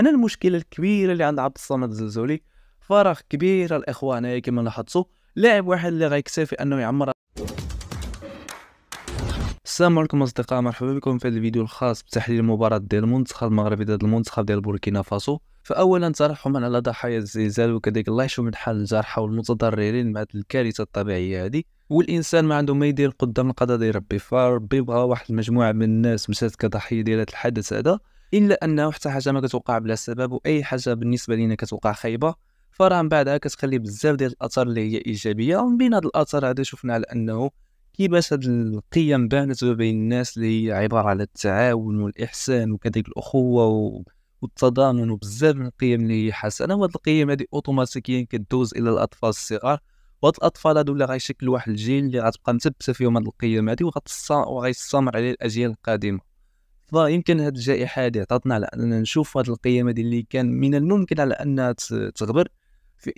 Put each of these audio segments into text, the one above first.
هنا المشكله الكبيره اللي عند عبد الصمد الزلزولي فراغ كبير الاخوان هي كما لاحظتوا لاعب واحد اللي غيكتفي انه يعمر السلام عليكم اصدقاء مرحبا بكم في هذا الفيديو الخاص بتحليل مباراة ديال المنتخب المغربي ضد المنتخب ديال بوركينا فاسو فاولا ترحما على ضحايا الزلزال وكذلك الله يشوف من حال الجرحى والمتضررين مع الكارثه الطبيعيه هذه والانسان ما عنده ما يدير قدام القضاء ديال ربي فربي بغى واحد المجموعه من الناس مشات كضحيه ديال هذا الحدث هذا الا انه حتى حاجه ما كتوقع بلا سبب واي حاجه بالنسبه لينا كتوقع خايبه فراه من بعدها كتخلي بزاف ديال الاثار اللي هي ايجابيه ومن بين هاد الاثار هذا شفنا على انه كيفاش هاد القيم بانت بين الناس اللي هي عباره على التعاون والاحسان وكذلك الاخوه و... والتضامن وبزاف من القيم اللي هي حسنه وهاد القيم هادي اوتوماتيكيا كدوز الى الاطفال الصغار وهاد الاطفال هادو اللي غيشكلوا واحد الجيل اللي غتبقى مثبته فيهم هاد القيم هادي وغتستمر عليه الاجيال القادمه يمكن هاد الجائحه هادي عطاتنا على اننا نشوف هاد القيم هذه اللي كان من الممكن على انها تغبر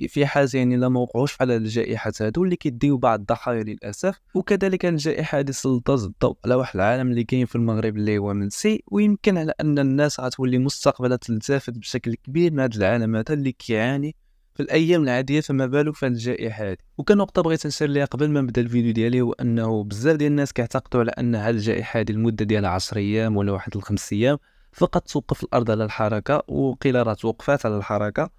في حاجه يعني لا موقعوش على الجائحة هادو اللي كيديو بعض الضحايا للاسف وكذلك الجائحه هادي سلطات الضوء على واحد العالم اللي كاين في المغرب اللي هو منسي ويمكن على ان الناس غتولي مستقبلا تلتفت بشكل كبير من هاد العالم هذا اللي كيعاني في الايام العاديه فما بالو في الجائحه هذه وكان نقطه بغيت نشير ليها قبل ما نبدا الفيديو ديالي هو انه بزاف ديال الناس كيعتقدوا على ان هاد الجائحه هذه المده ديالها 10 ايام ولا واحد الخمس ايام فقط توقف الارض على الحركه وقيل راه توقفات على الحركه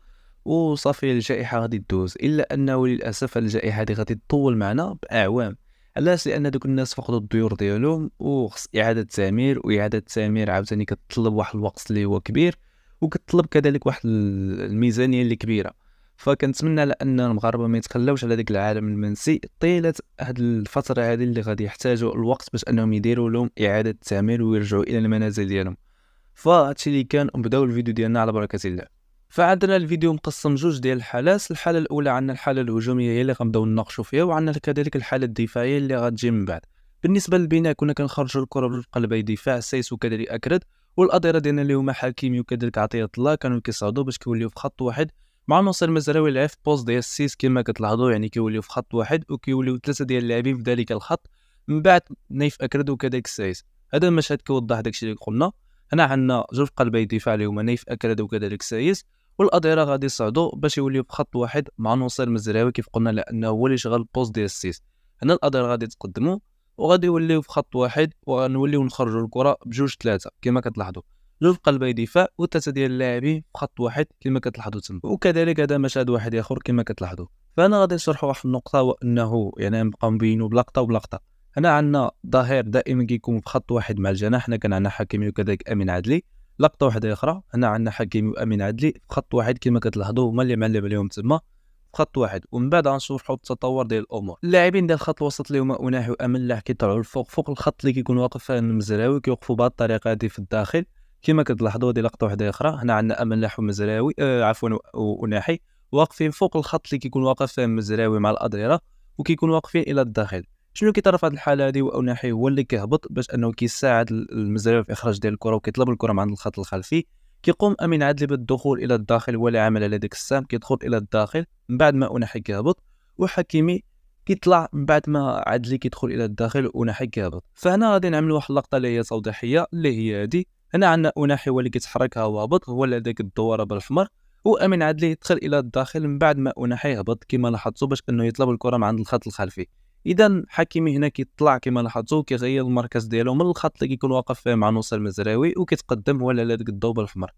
وصافي الجائحه غادي تدوز الا انه للاسف الجائحه هذه غادي تطول معنا باعوام علاش لان دوك الناس فقدوا الديور ديالهم وخص اعاده تعمير واعاده التعمير عاوتاني كتطلب واحد الوقت اللي هو كبير وكتطلب كذلك واحد الميزانيه اللي كبيره فكنتمنى لان المغاربه ما يتخلاوش على داك العالم المنسي طيله هاد الفتره هذه اللي غادي يحتاجوا الوقت باش انهم يديروا لهم اعاده التعمير ويرجعوا الى المنازل ديالهم فهادشي اللي كان نبداو الفيديو ديالنا على بركه الله فعندنا الفيديو مقسم جوج ديال الحالات الحاله الاولى عندنا الحاله الهجوميه هي اللي غنبداو نناقشوا فيها وعندنا كذلك الحاله الدفاعيه اللي غتجي من بعد بالنسبه للبناء كنا كنخرجوا الكره بالقلب دفاع سيس وكذلك اكرد والاداره ديالنا اللي هما حكيمي وكذلك عطيه الله كانوا كيصعدوا باش كيوليو في خط واحد مع نوصل مزراوي لعب في بوست ديال السيس كما كتلاحظوا يعني كيوليو في خط واحد وكيوليو ثلاثه ديال اللاعبين في ذلك الخط من بعد نيف اكرد وكذلك السايس هذا المشهد كيوضح داكشي اللي قلنا هنا عندنا جوج قلبي دفاع اللي هما نيف اكرد وكذلك السايس والاظهره غادي يصعدوا باش يوليو بخط واحد مع نوصل مزراوي كيف قلنا لانه هو اللي شغل البوست ديال السيس هنا الاظهره غادي تقدموا وغادي يوليو في خط واحد وغنوليو نخرجوا الكره بجوج ثلاثه كما كتلاحظوا جوج قلبي دفاع وثلاثه ديال اللاعبين في خط واحد كما كتلاحظوا تما وكذلك هذا مشهد واحد اخر كما كتلاحظوا فانا غادي نشرح واحد النقطه وانه يعني نبقاو نبينوا بلقطه وبلقطه هنا عندنا ظهير دائما كيكون في خط واحد مع الجناح هنا كان عندنا حكيمي وكذلك امين عدلي لقطه واحده اخرى هنا عندنا حكيمي وامين عدلي في خط واحد كما كتلاحظوا هما اللي معلم عليهم تما في خط واحد ومن بعد غنشوفوا التطور ديال الامور اللاعبين ديال الخط الوسط اللي هما اناحي وامين الله كيطلعوا الفوق فوق الخط اللي كيكون واقف فيه المزراوي كيوقفوا بهذه الطريقه هذه في الداخل كما كتلاحظوا هذه لقطه واحده اخرى هنا عندنا امل ومزراوي آه عفوا وناحي واقفين فوق الخط اللي كيكون واقف فيه مزراوي مع الاضرره وكيكون واقفين الى الداخل شنو كيطرف في هذه الحاله هذه وناحي هو اللي كيهبط باش انه كيساعد المزراوي في اخراج ديال الكره وكيطلب الكره من عند الخط الخلفي كيقوم امين عدلي بالدخول الى الداخل ولا عمل على ديك السام كيدخل الى الداخل من بعد ما اناحي كيهبط وحكيمي كيطلع من بعد ما عدلي كيدخل الى الداخل وناحي كيهبط فهنا غادي نعمل واحد اللقطه اللي هي توضيحيه اللي هي هذه هنا عندنا أناحي هو اللي كيتحرك هو هبط هو اللي داك الدوارة بالحمر وامين عدلي يدخل الى الداخل من بعد ما اناحي هبط كما لاحظتوا باش انه يطلب الكره من عند الخط الخلفي اذا حكيمي هنا كيطلع كما لاحظتوا كيغير المركز ديالو من الخط اللي كيكون واقف فيه مع نوصل المزراوي وكيتقدم هو اللي داك الضوء بالاحمر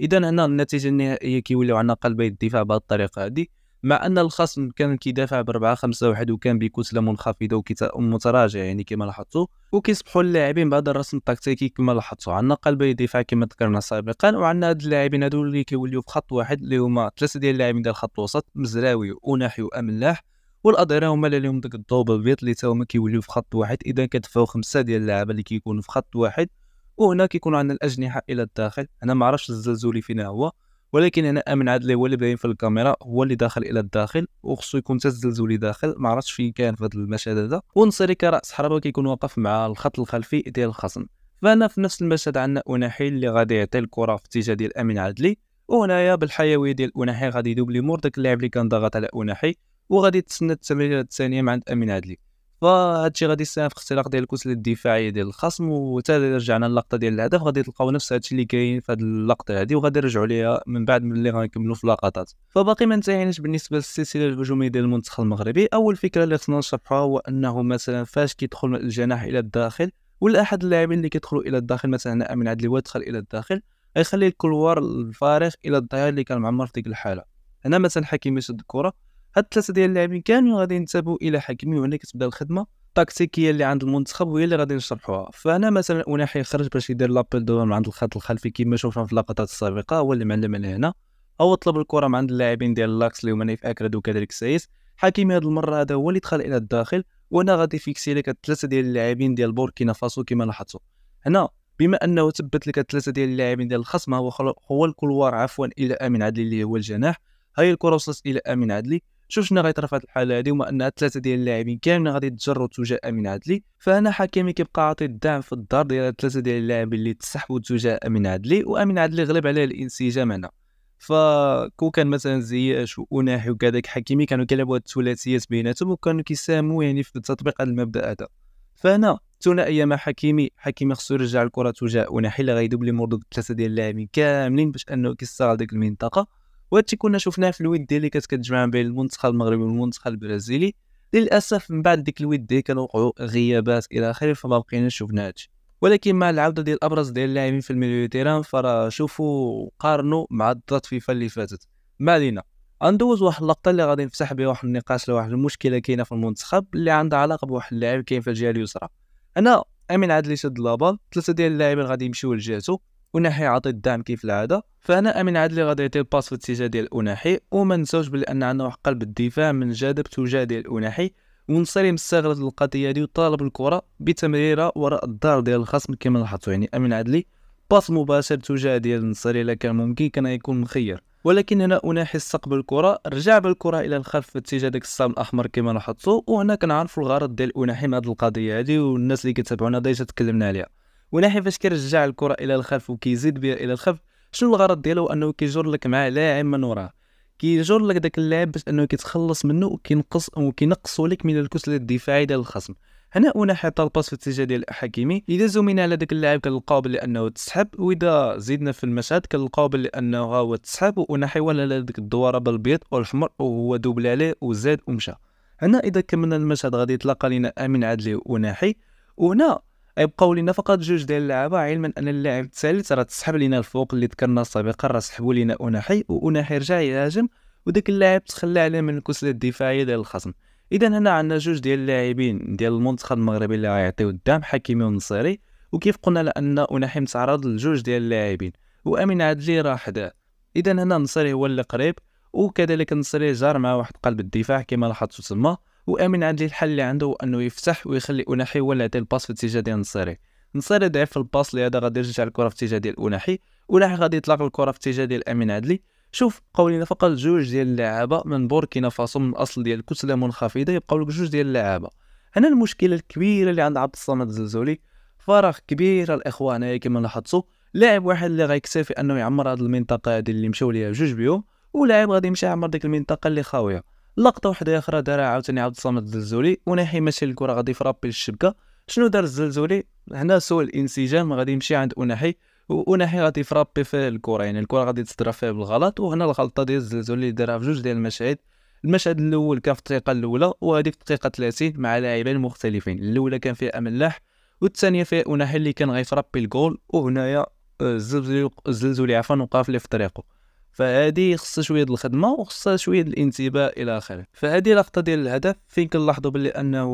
اذا هنا النتيجه النهائيه كيوليو عندنا قلبي الدفاع بهذه الطريقه هذه مع ان الخصم كان كيدافع 4 خمسه واحد وكان بكتله منخفضه ومتراجع يعني كما لاحظتوا وكيصبحوا اللاعبين بعد الرسم التكتيكي كما لاحظتوا عندنا قلب دفاع كما ذكرنا سابقا وعندنا هاد اللاعبين هادو اللي كيوليو في خط واحد اللي هما ثلاثه ديال اللاعبين ديال الخط الوسط مزراوي وناحي واملاح والاظهره هما اللي لهم داك الضوبل البيض اللي تا هما كيوليو في خط واحد اذا كتفاو خمسه ديال اللعابه اللي كيكونوا في خط واحد وهنا كيكون عندنا الاجنحه الى الداخل انا ما عرفتش الزلزولي فينا هو ولكن هنا امن عدلي هو اللي باين في الكاميرا هو اللي داخل الى الداخل وخصو يكون حتى الزلزولي داخل ما عرفتش فين كان في هذا المشهد هذا ونصري كراس حربه كيكون واقف مع الخط الخلفي ديال الخصم فهنا في نفس المشهد عندنا اوناحي اللي غادي يعطي الكره في اتجاه ديال امين عدلي وهنايا بالحيويه ديال اوناحي غادي يدوب لي مور داك اللاعب اللي كان ضاغط على اوناحي وغادي تسنى التمريره الثانيه مع عند امين عدلي فهادشي غادي يساهم في اختراق ديال الكتله الدفاعيه ديال الخصم وحتى رجعنا للقطه ديال الهدف غادي تلقاو نفس هادشي اللي كاين في هاد اللقطه هادي وغادي نرجعو ليها من بعد ملي غنكملوا في اللقطات فباقي ما انتهيناش بالنسبه للسلسله الهجوميه ديال المنتخب المغربي اول فكره اللي خصنا نشرحها هو انه مثلا فاش كيدخل الجناح الى الداخل ولا احد اللاعبين اللي كيدخلوا الى الداخل مثلا امين عدلي دخل الى الداخل غيخلي الكلوار الفارغ الى الضياع اللي كان معمر في ديك الحاله هنا مثلا حكيم يشد الكره هاد الثلاثه ديال اللاعبين كاملين غادي ينتسبوا الى حكيمي وهنا كتبدا الخدمه التكتيكيه اللي عند المنتخب وهي اللي غادي نشرحوها فهنا مثلا اوناحي خرج باش يدير لابيل دو عند الخط الخلفي كما شفنا في اللقطات السابقه هو اللي معلم عليه هنا او طلب الكره من عند اللاعبين ديال لاكس اللي هما نايف اكرد وكذلك سايس حكيمي هاد المره هذا هو اللي دخل الى الداخل وهنا غادي فيكسي لك الثلاثه ديال اللاعبين ديال بوركينا فاسو كما لاحظتوا هنا بما انه ثبت لك الثلاثه ديال اللاعبين ديال الخصم هو هو الكلوار عفوا الى امين عدلي اللي هو الجناح هاي الكره وصلت الى امين عدلي شوف شنو غيطرا في الحاله هذه وما ان ثلاثه ديال اللاعبين كاملين غادي يتجروا تجاه امين عدلي فانا حكيمي كيبقى عاطي الدعم في الدار ديال ثلاثه ديال اللاعبين اللي تسحبوا تجاه امين عدلي وامين عدلي غلب عليه الانسجام هنا فكون كان مثلا زياش واناحي وكذاك حكيمي كانوا كيلعبوا هاد الثلاثيات بيناتهم وكانوا كيساهموا يعني في تطبيق هذا المبدا هذا فانا ثنائيه مع حكيمي حكيمي خصو يرجع الكره تجاه اناحي اللي غيدوب لي مرض ثلاثه ديال اللاعبين كاملين باش انه كيستغل ديك المنطقه وهادشي كنا شفناه في الود اللي كانت كتجمع بين المنتخب المغربي والمنتخب البرازيلي للاسف من بعد ديك الود كانوا وقعوا غيابات الى اخره فما بقيناش شفنا هادشي ولكن مع العوده ديال ابرز ديال اللاعبين في الميليو تيران فراه شوفوا قارنوا مع الضغط فيفا اللي فاتت ما علينا غندوز واحد اللقطه اللي غادي نفتح بها واحد النقاش لواحد المشكله كاينه في المنتخب اللي عندها علاقه بواحد اللاعب كاين في الجهه اليسرى انا امين عدلي شد لابال ثلاثه ديال اللاعبين غادي يمشيو لجهته أناحي عطي الدعم كيف العادة فهنا أمين عدلي غادي يعطي الباس في الاتجاه ديال اوناحي وما نساوش بلي أن عندنا واحد قلب الدفاع من جانب تجاه ديال اوناحي ونصري مستغل القضية هذه وطالب الكرة بتمريرة وراء الدار ديال الخصم كما لاحظتوا يعني أمين عدلي باس مباشر تجاه ديال النصيري إلا كان ممكن كان يكون مخير ولكن هنا اوناحي استقبل الكرة رجع بالكرة إلى الخلف في اتجاه داك الصام الأحمر كما لاحظتوا وهنا كنعرفوا الغرض ديال اوناحي من هذه القضية هذه والناس اللي كتابعونا ديجا تكلمنا عليها ولاحي فاش كيرجع الكره الى الخلف وكيزيد بها الى الخلف شنو الغرض ديالو انه كيجر لك مع لاعب من وراه كيجر لك داك اللاعب باش انه كيتخلص منه وكينقص وكينقصوا لك من الكتله الدفاعيه ديال الخصم هنا اون حيط الباس في الاتجاه ديال الحكيمي اذا زومينا على داك اللاعب كنلقاو بلي انه تسحب واذا زدنا في المشهد كنلقاو بلي انه هو تسحب وانا حيوان على ديك الدواره بالبيض والاحمر وهو دوبل عليه وزاد ومشى هنا اذا كملنا المشهد غادي يتلاقى لنا امين عدلي وناحي وهنا غيبقاو لينا فقط جوج ديال اللعابه علما ان اللاعب الثالث راه تسحب لينا الفوق اللي ذكرنا سابقا راه سحبوا لينا اوناحي اوناحي رجع يهاجم وداك اللاعب تخلى عليه من الكسله الدفاعيه ديال الخصم اذا هنا عندنا جوج ديال اللاعبين ديال المنتخب المغربي اللي غيعطيو الدعم حكيمي ونصيري وكيف قلنا لان اوناحي متعرض لجوج ديال اللاعبين وامين عدلي راه حداه اذا هنا نصيري هو اللي قريب وكذلك نصيري جار مع واحد قلب الدفاع كما لاحظتوا تما وامين عندي الحل اللي عنده هو انه يفتح ويخلي اوناحي هو اللي يعطي الباس في الاتجاه ديال نصيري نصيري ضعيف في الباس لهذا غادي يرجع الكره في الاتجاه ديال اوناحي اوناحي غادي يطلق الكره في الاتجاه ديال امين عدلي شوف قولينا فقط جوج ديال اللعابه من بوركينا فاسو من الاصل ديال الكتله منخفضه يبقاو لك جوج ديال اللعابه هنا المشكله الكبيره اللي عند عبد الصمد الزلزولي فراغ كبير الاخوان هي كما لاحظتوا لاعب واحد اللي غيكتفي انه يعمر هذه المنطقه هذه اللي مشاو ليها جوج بيهم ولاعب غادي يمشي يعمر ديك المنطقه اللي خاويه لقطه واحده اخرى دارها عاوتاني عبد الصمد الزلزولي وناحي ماشي الكره غادي يفرابي الشبكه شنو دار الزلزولي هنا سوء الانسجام غادي يمشي عند اوناحي وناحي غادي يفرابي في الكره يعني الكره غادي تصدر فيها بالغلط وهنا الغلطه ديال الزلزولي اللي دارها في جوج ديال المشاهد المشهد الاول كان في الدقيقه الاولى وهذيك الدقيقه 30 مع لاعبين مختلفين الاولى كان فيها املاح والثانيه فيها اوناحي اللي كان غيفرابي الجول وهنايا آه، الزلزولي الزلزولي عفوا وقف لي في طريقه فهذه خصها شويه الخدمه وخصها شويه الانتباه الى اخره فهذه لقطه ديال الهدف فين كنلاحظوا بلي انه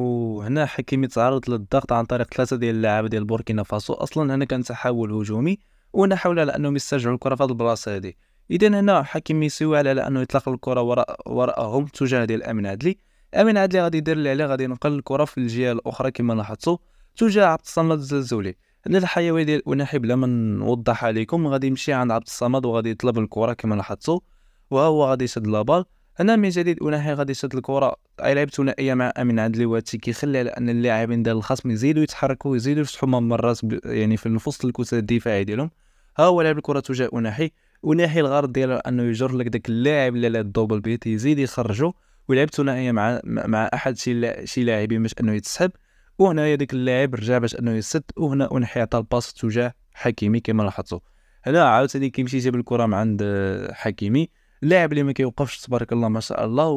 هنا حكيمي تعرض للضغط عن طريق ثلاثه ديال اللعابه ديال بوركينا فاسو اصلا هنا كان تحول هجومي وهنا حاول على انهم يسترجعوا الكره في البلاصه هذه اذا هنا حكيمي سوى على انه يطلق الكره وراء وراءهم تجاه ديال امين عدلي امين عدلي غادي يدير اللي عليه غادي ينقل الكره في الجهه الاخرى كما لاحظتوا تجاه عبد الصمد الزلزولي هنا الحيوي ديال اناحي بلا ما نوضح عليكم غادي يمشي عند عبد الصمد وغادي يطلب الكره كما لاحظتوا وهو غادي يشد لابال هنا من جديد اناحي غادي يشد الكره اي لعب ثنائيه مع امين عدلي وهادشي كيخلي على ان اللاعبين ديال الخصم يزيدوا يتحركوا يزيدوا يفتحوا مرات يعني في وسط الكتل الدفاعي ديالهم ها هو لعب الكره تجاه اناحي اناحي الغرض ديالو انه يجر لك داك اللاعب اللي على الدوبل بيت يزيد يخرجو ولعب ثنائيه مع مع احد شي شي لاعبين باش انه يتسحب وهنايا ديك اللاعب رجع باش انه يسد وهنا انحي عطى الباس تجاه حكيمي كما لاحظتوا هنا عاوتاني كيمشي جاب الكره من عند آه، حكيمي اللاعب اللي ما كيوقفش تبارك الله ما شاء الله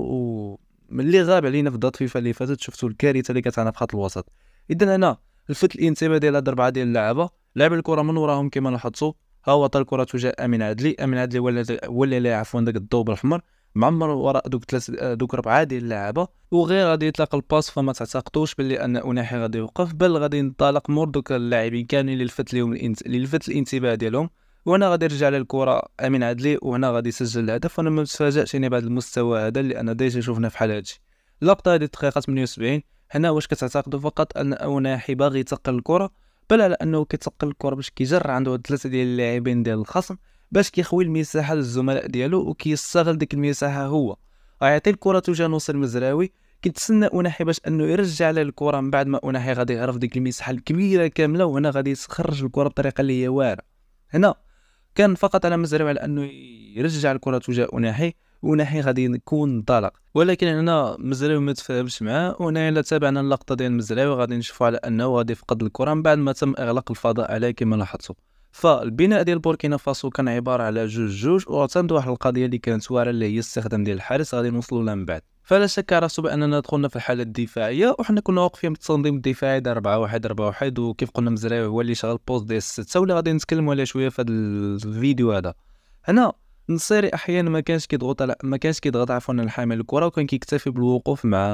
اللي غاب علينا في ضد فيفا اللي فاتت شفتوا الكارثه اللي كانت عندنا في خط الوسط اذا هنا الفت الانتباه ديال هاد الاربعه ديال اللعابه لعب الكره من وراهم كما لاحظتوا ها هو عطى الكره تجاه امين عدلي امين عدلي ولا ولا لا عفوا داك الضوء الاحمر معمر وراء دوك ثلاث دوك ربعه ديال اللعابه وغير غادي يطلق الباس فما تعتقدوش باللي ان اوناحي غادي يوقف بل غادي ينطلق مور دوك اللاعبين كاملين اللي لفت لهم اللي لفت الانتباه ديالهم وهنا غادي يرجع للكره امين عدلي وهنا غادي يسجل الهدف وانا ما تفاجئش يعني بهذا المستوى هذا لان ديجا شفنا فحال هادشي اللقطه هذه الدقيقه 78 هنا واش كتعتقدوا فقط ان اوناحي باغي يتقل الكره بل على انه كيتقل الكره باش كيجر عنده ثلاثه ديال اللاعبين ديال الخصم باش كيخوي المساحه للزملاء ديالو وكيستغل ديك المساحه هو غيعطي الكره تجاه نصر المزراوي كيتسنى اوناحي باش انه يرجع له الكره من بعد ما اوناحي غادي يعرف ديك المساحه الكبيره كامله وهنا غادي يخرج الكره بطريقه اللي هي واعره هنا كان فقط على مزراوي على انه يرجع الكره تجاه اوناحي اوناحي غادي يكون انطلق ولكن هنا مزراوي ما تفاهمش معاه وهنا الا تابعنا اللقطه ديال مزراوي غادي نشوفوا على انه غادي يفقد الكره من بعد ما تم اغلاق الفضاء عليه كما لاحظتوا فالبناء ديال بوركينا فاسو كان عباره على جوج جوج واعتمد واحد القضيه اللي كانت واعره اللي هي استخدام ديال الحارس غادي نوصلوا لها من بعد فلا شك على راسو باننا دخلنا في الحاله الدفاعيه وحنا كنا واقفين بالتنظيم الدفاعي ديال 4 1 4 1 وكيف قلنا مزراوي هو اللي شغل بوست ديال 6 ولا غادي نتكلموا عليه شويه في هذا الفيديو هذا هنا نصيري احيانا ما كانش كيضغط على ما كانش كيضغط عفوا على حامل الكره وكان كيكتفي بالوقوف مع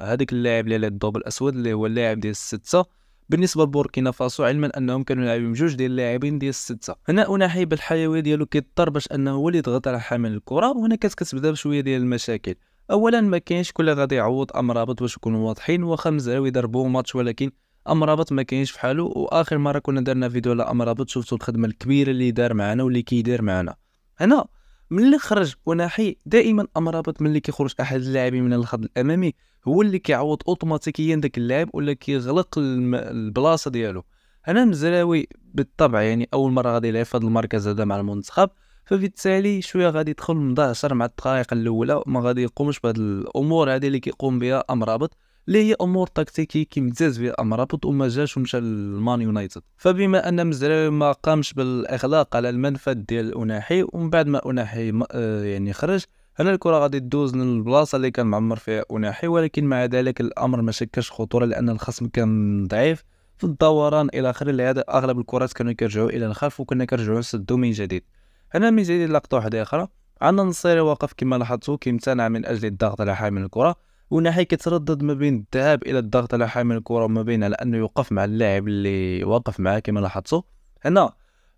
هذاك اللاعب اللي على الدوب الاسود اللي هو اللاعب ديال السته بالنسبه لبوركينا فاسو علما انهم كانوا لاعبين جوج ديال اللاعبين ديال السته هنا اناحي بالحيويه ديالو كيضطر باش انه هو اللي يضغط على حامل الكره وهنا كانت كتبدا بشويه ديال المشاكل اولا ما كاينش كل غادي يعوض امرابط باش نكونوا واضحين واخا مزراوي ضربوه ماتش ولكن امرابط ما كاينش فحالو واخر مره كنا درنا فيديو على امرابط شفتوا الخدمه الكبيره اللي دار معنا واللي كيدير معنا هنا من اللي خرج وناحي دائما امرابط ملي كيخرج احد اللاعبين من الخط الامامي هو اللي كيعوض اوتوماتيكيا داك اللاعب ولا كيغلق البلاصه ديالو هنا مزراوي بالطبع يعني اول مره غادي يلعب في المركز هذا مع المنتخب فبالتالي شويه غادي يدخل مدهشر مع الدقائق الاولى وما غادي يقومش بهاد الامور هذه اللي كيقوم بها امرابط اللي هي امور تكتيكي كي بها امرابط وما جاش ومشى لمان يونايتد فبما ان مزراوي ما قامش بالاغلاق على المنفذ ديال اوناحي ومن بعد ما اوناحي آه، يعني خرج هنا الكره غادي تدوز للبلاصه اللي كان معمر فيها اوناحي ولكن مع ذلك الامر ما شكاش خطوره لان الخصم كان ضعيف في الدوران الى اخره لهذا اغلب الكرات كانوا كيرجعوا الى الخلف وكنا كنرجعوا نسدوا من جديد هنا من جديد لقطه واحده اخرى عندنا نصيري واقف كما لاحظتوا كيمتنع من اجل الضغط على حامل الكره وناحية كتردد ما بين الذهاب الى الضغط على حامل الكره وما بين على انه يوقف مع اللاعب اللي واقف معاه كما لاحظتوا هنا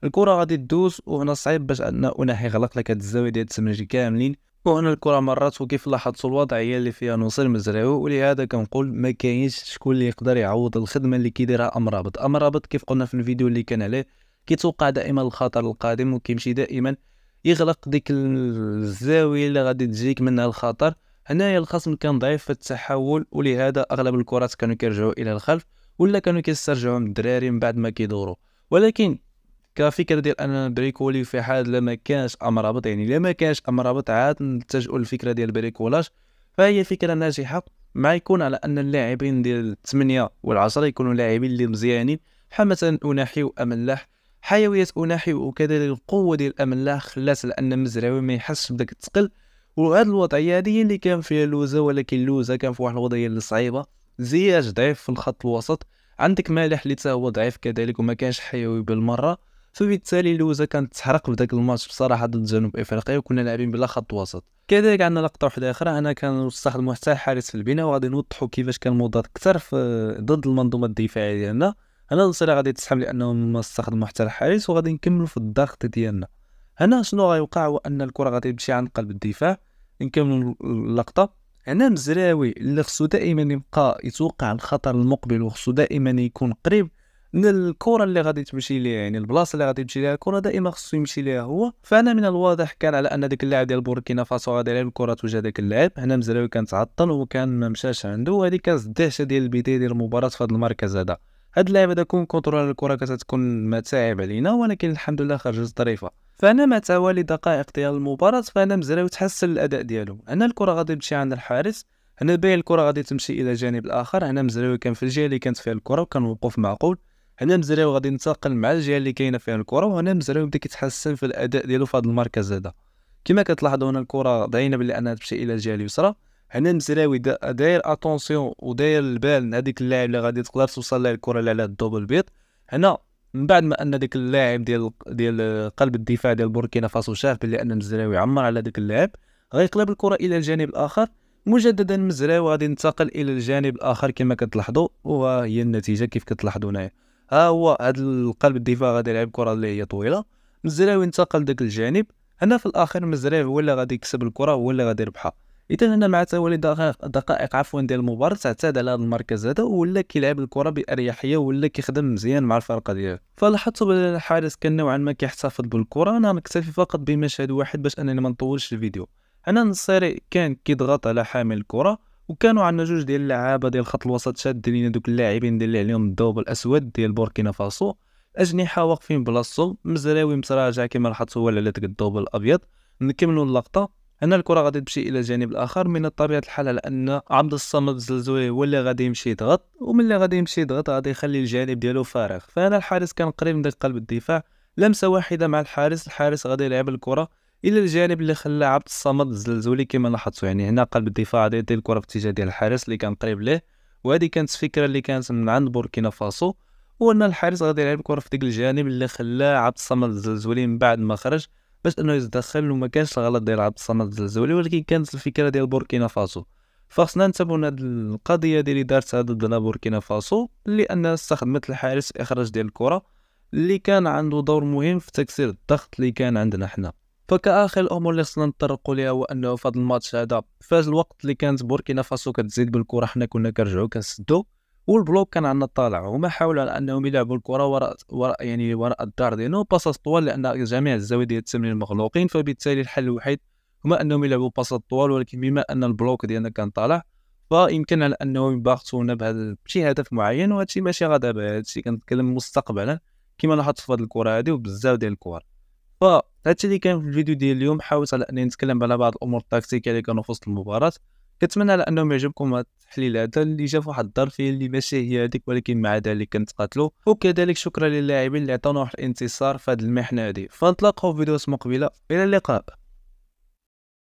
الكره غادي تدوز وهنا صعيب باش ان اوناحي غلق لك هاد الزاويه ديال التمرير كاملين وهنا الكره مرات وكيف لاحظتوا الوضع هي اللي فيها نوصل مزرعو ولهذا كنقول ما كاينش شكون اللي يقدر يعوض الخدمه اللي كيديرها امرابط امرابط كيف قلنا في الفيديو اللي كان عليه كيتوقع دائما الخطر القادم وكيمشي دائما يغلق ديك الزاويه اللي غادي تجيك منها الخطر هنايا الخصم كان ضعيف في التحول ولهذا اغلب الكرات كانوا كيرجعوا الى الخلف ولا كانوا كيسترجعوا من الدراري من بعد ما كيدوروا ولكن كفكرة ديال ان بريكولي في حال لما كانش امرابط يعني لما كانش امرابط عاد نتجهوا للفكره ديال بريكولاج فهي فكره ناجحه مع يكون على ان اللاعبين ديال الثمانية والعشرة يكونوا لاعبين اللي مزيانين بحال مثلا اوناحي واملاح حيويه اوناحي وكذلك القوه ديال املاح خلات لان مزراوي ما يحسش بداك الثقل وهاد الوضعيه هذه اللي كان فيها لوزا ولكن لوزا كان في واحد الوضعيه اللي صعيبه زياش ضعيف في الخط الوسط عندك مالح اللي هو ضعيف كذلك وما كانش حيوي بالمره فبالتالي لوزا كانت تحرق في داك الماتش بصراحه ضد جنوب افريقيا وكنا لاعبين بلا خط وسط كذلك عندنا لقطه واحده اخرى انا نستخدم حتى حارس في البناء وغادي نوضحوا كيفاش كان مضاد اكثر ضد المنظومه الدفاعيه ديالنا انا نصيري غادي تسحب لانه ما استخدم حتى الحارس وغادي نكملوا في الضغط ديالنا هنا شنو غيوقع هو ان الكره غادي تمشي عند قلب الدفاع نكملوا اللقطه هنا مزراوي اللي خصو دائما يبقى يتوقع الخطر المقبل وخصو دائما يكون قريب من الكره اللي غادي تمشي ليها يعني البلاصه اللي غادي تمشي ليها الكره دائما خصو يمشي ليها هو فانا من الواضح كان على ان داك اللاعب ديال بوركينا فاسو غادي يلعب الكره توجه داك اللاعب هنا مزراوي كان تعطل وكان ما مشاش عنده وهذه كانت الدهشه ديال البدايه ديال المباراه في هذا المركز هذا هاد اللاعب دا كون كونترول الكره كتكون متاعب علينا ولكن الحمد لله خرجت ظريفه فانا ما توالي دقائق ديال المباراه فانا مزراوي تحسن الاداء ديالو هنا الكره غادي تمشي عند الحارس هنا باين الكره غادي تمشي الى جانب الاخر هنا مزراوي كان في الجهه اللي كانت فيها الكره وكان وقوف معقول هنا مزراوي غادي ينتقل مع الجهه اللي كاينه فيها الكره وهنا مزراوي بدا كيتحسن في الاداء ديالو في هذا المركز هذا كما كتلاحظوا هنا الكره ضعينه باللي انها تمشي الى الجهه اليسرى هنا مزراوي داير اتونسيون وداير البال هذيك اللاعب اللي غادي تقدر توصل ليه الكره على الدوبل بيض هنا من بعد ما ان ذاك اللاعب ديال ديال قلب الدفاع ديال بوركينا فاسو شاف بلي ان مزراوي عمر على ذاك اللاعب غيقلب الكره الى الجانب الاخر مجددا مزراوي غادي ينتقل الى الجانب الاخر كما كتلاحظوا وهي النتيجه كيف كتلاحظوا هنايا ها هو هذا قلب الدفاع غادي يلعب كره اللي هي طويله مزراوي انتقل ذاك الجانب هنا في الاخر مزراوي هو اللي غادي يكسب الكره هو اللي غادي يربحها اذا هنا مع توالي دقائق عفوا ديال المباراه اعتاد على هذا المركز هذا ولا كيلعب الكره باريحيه ولا كيخدم مزيان مع الفرقه ديالو فلاحظت بان الحارس كان نوعا ما كيحتفظ بالكره انا نكتفي فقط بمشهد واحد باش انني ما نطولش الفيديو هنا نصيري كان كيضغط على حامل الكره وكانوا عندنا جوج ديال اللعابه ديال خط الوسط شاد لينا دوك اللاعبين ديال اللي عليهم الضوب الاسود ديال بوركينا فاسو اجنحه واقفين بلاصتهم مزراوي متراجع كما لاحظتوا هو على داك الضوب الابيض نكملوا اللقطه ان الكره غادي تمشي الى الجانب الاخر من طبيعه الحال على ان عبد الصمد الزلزولي هو اللي غادي يمشي يضغط وملي غادي يمشي يضغط غادي يخلي الجانب ديالو فارغ فهنا الحارس كان قريب من قلب الدفاع لمسه واحده مع الحارس الحارس غادي يلعب الكره الى الجانب اللي خلى عبد الصمد الزلزولي كما لاحظتوا يعني هنا قلب الدفاع غادي يدي الكره في اتجاه ديال الحارس اللي كان قريب ليه وهذه كانت الفكره اللي كانت من عند بوركينا فاسو هو ان الحارس غادي يلعب الكره في ديك الجانب اللي خلى عبد الصمد الزلزولي من بعد ما خرج باش انه يتدخل وما كانش الغلط ديال عبد الصمد الزلزولي ولكن كانت الفكره ديال بوركينا فاسو فخصنا ننتبهوا هاد القضيه ديال دارتها ضدنا بوركينا فاسو لان استخدمت الحارس الاخراج ديال الكره اللي كان عنده دور مهم في تكسير الضغط اللي كان عندنا حنا فكاخر الامور اللي خصنا نطرقوا ليها هو انه في هذا الماتش هذا فاز الوقت اللي كانت بوركينا فاسو كتزيد بالكره حنا كنا كنرجعوا كنسدو والبلوك كان عندنا طالع وما حاولوا انهم يلعبوا الكره وراء وراء يعني وراء الدار ديالو باسات طوال لان جميع الزوايا ديال التمرين مغلوقين فبالتالي الحل الوحيد هما انهم يلعبوا باسات طوال ولكن بما ان البلوك ديالنا كان طالع فيمكن على انهم يباغتونا بهذا شي هدف معين وهادشي ماشي غدا هادشي كنتكلم مستقبلا كما لاحظت في هاد الكره هادي وبزاف ديال الكور فهادشي اللي كان في الفيديو ديال اليوم حاولت على انني نتكلم على بعض الامور التكتيكيه اللي كانوا في وسط المباراه كنتمنى على انهم يعجبكم هذا التحليل هذا اللي جا فواحد الظرف فيه اللي ماشي هي هذيك ولكن مع ذلك كنتقاتلوا وكذلك شكرا للاعبين اللي عطاونا واحد الانتصار في هذه المحنه هذه فنتلاقاو في فيديوهات مقبله الى اللقاء